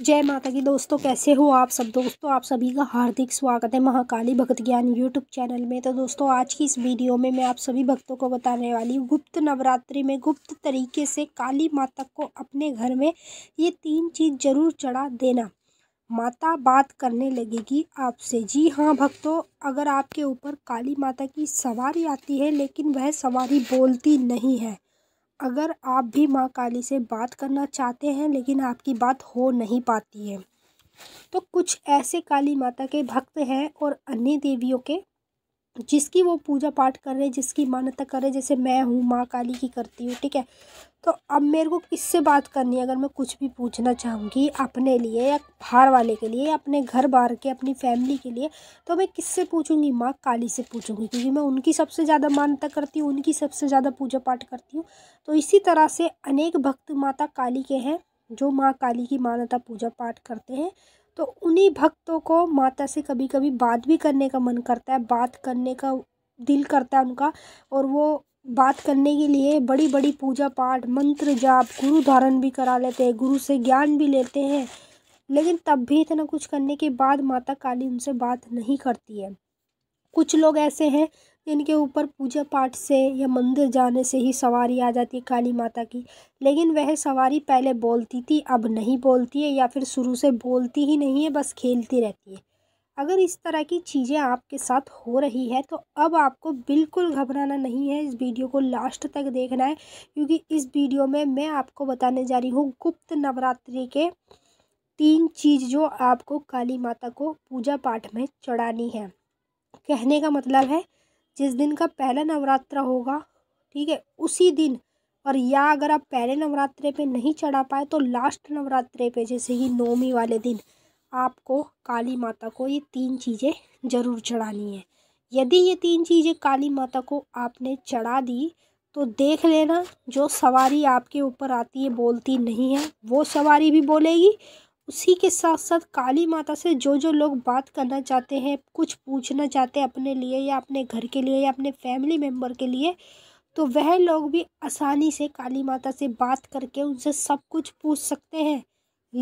जय माता की दोस्तों कैसे हो आप सब दोस्तों आप सभी का हार्दिक स्वागत है महाकाली भक्त ज्ञान यूट्यूब चैनल में तो दोस्तों आज की इस वीडियो में मैं आप सभी भक्तों को बताने वाली हूँ गुप्त नवरात्रि में गुप्त तरीके से काली माता को अपने घर में ये तीन चीज़ जरूर चढ़ा देना माता बात करने लगेगी आपसे जी हाँ भक्तों अगर आपके ऊपर काली माता की सवारी आती है लेकिन वह सवारी बोलती नहीं है अगर आप भी माँ काली से बात करना चाहते हैं लेकिन आपकी बात हो नहीं पाती है तो कुछ ऐसे काली माता के भक्त हैं और अन्य देवियों के जिसकी वो पूजा पाठ कर रहे हैं जिसकी मान्यता कर रहे हैं जैसे मैं हूँ माँ काली की करती हूँ ठीक है तो अब मेरे को किससे बात करनी है अगर मैं कुछ भी पूछना चाहूँगी अपने लिए या बाहर वाले के लिए या अपने घर बार के अपनी फैमिली के लिए तो मैं किससे पूछूँगी माँ काली से पूछूँगी क्योंकि मैं उनकी सबसे ज़्यादा मान्यता करती हूँ उनकी सबसे ज़्यादा पूजा पाठ करती हूँ तो इसी तरह से अनेक भक्त माता काली के हैं जो माँ काली की मान्यता पूजा पाठ करते हैं तो उन्हीं भक्तों को माता से कभी कभी बात भी करने का मन करता है बात करने का दिल करता है उनका और वो बात करने के लिए बड़ी बड़ी पूजा पाठ मंत्र जाप गुरु धारण भी करा लेते हैं गुरु से ज्ञान भी लेते हैं लेकिन तब भी इतना कुछ करने के बाद माता काली उनसे बात नहीं करती है कुछ लोग ऐसे हैं जिनके ऊपर पूजा पाठ से या मंदिर जाने से ही सवारी आ जाती है काली माता की लेकिन वह सवारी पहले बोलती थी अब नहीं बोलती है या फिर शुरू से बोलती ही नहीं है बस खेलती रहती है अगर इस तरह की चीज़ें आपके साथ हो रही है तो अब आपको बिल्कुल घबराना नहीं है इस वीडियो को लास्ट तक देखना है क्योंकि इस वीडियो में मैं आपको बताने जा रही हूँ गुप्त नवरात्रि के तीन चीज़ जो आपको काली माता को पूजा पाठ में चढ़ानी है कहने का मतलब है जिस दिन का पहला नवरात्र होगा ठीक है उसी दिन और या अगर आप पहले नवरात्रे पे नहीं चढ़ा पाए तो लास्ट नवरात्रे पे जैसे कि नौमी वाले दिन आपको काली माता को ये तीन चीज़ें ज़रूर चढ़ानी है यदि ये तीन चीज़ें काली माता को आपने चढ़ा दी तो देख लेना जो सवारी आपके ऊपर आती है बोलती नहीं है वो सवारी भी बोलेगी उसी के साथ साथ काली माता से जो जो लोग बात करना चाहते हैं कुछ पूछना चाहते हैं अपने लिए या अपने घर के लिए या अपने फैमिली मेम्बर के लिए तो वह लोग भी आसानी से काली माता से बात करके उनसे सब कुछ पूछ सकते हैं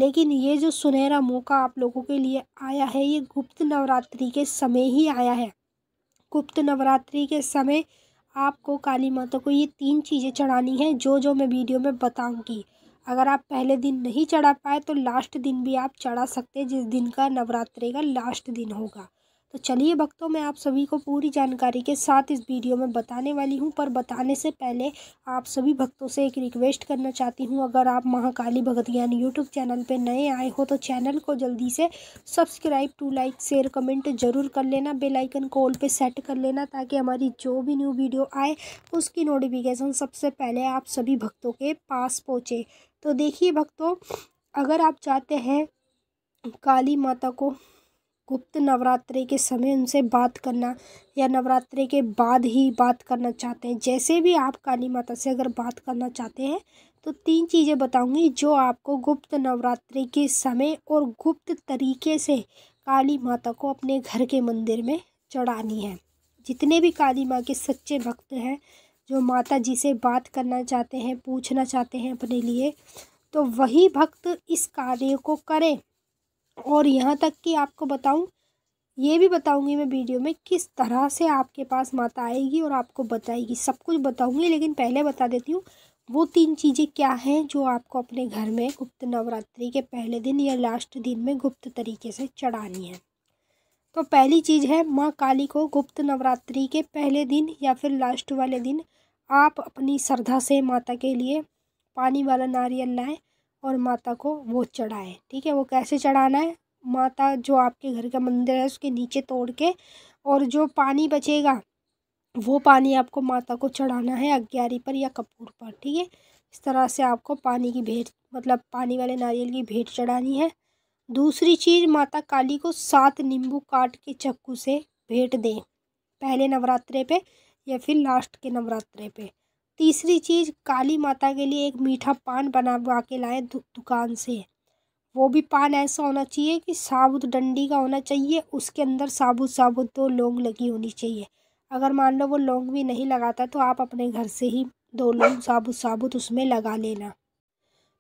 लेकिन ये जो सुनहरा मौका आप लोगों के लिए आया है ये गुप्त नवरात्रि के समय ही आया है गुप्त नवरात्रि के समय आपको काली माता को ये तीन चीज़ें चढ़ानी है जो जो मैं वीडियो में बताऊंगी अगर आप पहले दिन नहीं चढ़ा पाए तो लास्ट दिन भी आप चढ़ा सकते हैं जिस दिन का नवरात्रि का लास्ट दिन होगा तो चलिए भक्तों मैं आप सभी को पूरी जानकारी के साथ इस वीडियो में बताने वाली हूँ पर बताने से पहले आप सभी भक्तों से एक रिक्वेस्ट करना चाहती हूँ अगर आप महाकाली भगत ज्ञान यूट्यूब चैनल पर नए आए हो तो चैनल को जल्दी से subscribe to like share comment जरूर कर लेना बेल आइकन पर पे सेट कर लेना ताकि हमारी जो भी न्यू वीडियो आए उसकी नोटिफिकेशन सबसे पहले आप सभी भक्तों के पास पहुँचे तो देखिए भक्तों अगर आप चाहते हैं काली माता को गुप्त नवरात्रि के समय उनसे बात करना या नवरात्रि के बाद ही बात करना चाहते हैं जैसे भी आप काली माता से अगर बात करना चाहते हैं तो तीन चीज़ें बताऊंगी जो आपको गुप्त नवरात्रि के समय और गुप्त तरीके से काली माता को अपने घर के मंदिर में चढ़ानी है जितने भी काली माँ के सच्चे भक्त हैं जो माता जी से बात करना चाहते हैं पूछना चाहते हैं अपने लिए तो वही भक्त इस कार्य को करें और यहाँ तक कि आपको बताऊँ ये भी बताऊँगी मैं वीडियो में किस तरह से आपके पास माता आएगी और आपको बताएगी सब कुछ बताऊँगी लेकिन पहले बता देती हूँ वो तीन चीज़ें क्या हैं जो आपको अपने घर में गुप्त नवरात्रि के पहले दिन या लास्ट दिन में गुप्त तरीके से चढ़ानी है तो पहली चीज़ है माँ काली को गुप्त नवरात्रि के पहले दिन या फिर लास्ट वाले दिन आप अपनी श्रद्धा से माता के लिए पानी वाला नारियल लाएँ और माता को वो चढ़ाएँ ठीक है वो कैसे चढ़ाना है माता जो आपके घर का मंदिर है उसके नीचे तोड़ के और जो पानी बचेगा वो पानी आपको माता को चढ़ाना है अग्यारी पर या कपूर पर ठीक है इस तरह से आपको पानी की भेंट मतलब पानी वाले नारियल की भेंट चढ़ानी है दूसरी चीज़ माता काली को सात नींबू काट के चक्कू से भेंट दें पहले नवरात्रे पे या फिर लास्ट के नवरात्रे पे तीसरी चीज़ काली माता के लिए एक मीठा पान बनावा के लाए दु, दुकान से वो भी पान ऐसा होना चाहिए कि साबुत डंडी का होना चाहिए उसके अंदर साबुत साबुत दो लौंग लगी होनी चाहिए अगर मान लो वो लौंग भी नहीं लगाता तो आप अपने घर से ही दो लौंग साबुत साबुत उसमें लगा लेना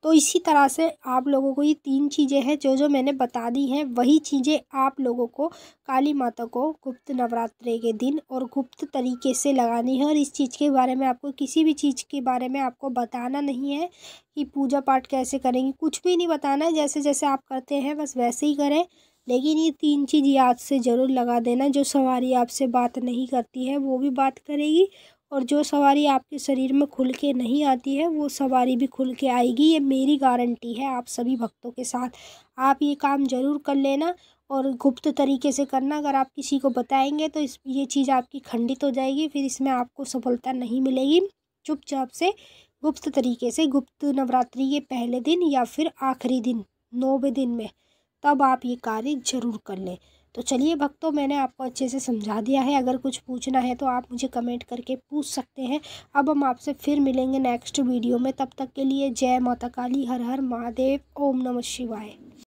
तो इसी तरह से आप लोगों को ये तीन चीज़ें हैं जो जो मैंने बता दी हैं वही चीज़ें आप लोगों को काली माता को गुप्त नवरात्रे के दिन और गुप्त तरीके से लगानी है और इस चीज़ के बारे में आपको किसी भी चीज़ के बारे में आपको बताना नहीं है कि पूजा पाठ कैसे करेंगे कुछ भी नहीं बताना है जैसे जैसे आप करते हैं बस वैसे ही करें लेकिन ये तीन चीज़ याद से ज़रूर लगा देना जो सवारी आपसे बात नहीं करती है वो भी बात करेगी और जो सवारी आपके शरीर में खुल के नहीं आती है वो सवारी भी खुल के आएगी ये मेरी गारंटी है आप सभी भक्तों के साथ आप ये काम ज़रूर कर लेना और गुप्त तरीके से करना अगर आप किसी को बताएंगे तो इस ये चीज़ आपकी खंडित हो जाएगी फिर इसमें आपको सफलता नहीं मिलेगी चुपचाप से गुप्त तरीके से गुप्त नवरात्रि के पहले दिन या फिर आखिरी दिन नौवे दिन में तब आप ये कार्य ज़रूर कर लें तो चलिए भक्तों मैंने आपको अच्छे से समझा दिया है अगर कुछ पूछना है तो आप मुझे कमेंट करके पूछ सकते हैं अब हम आपसे फिर मिलेंगे नेक्स्ट वीडियो में तब तक के लिए जय माता काली हर हर महादेव ओम नमः शिवाय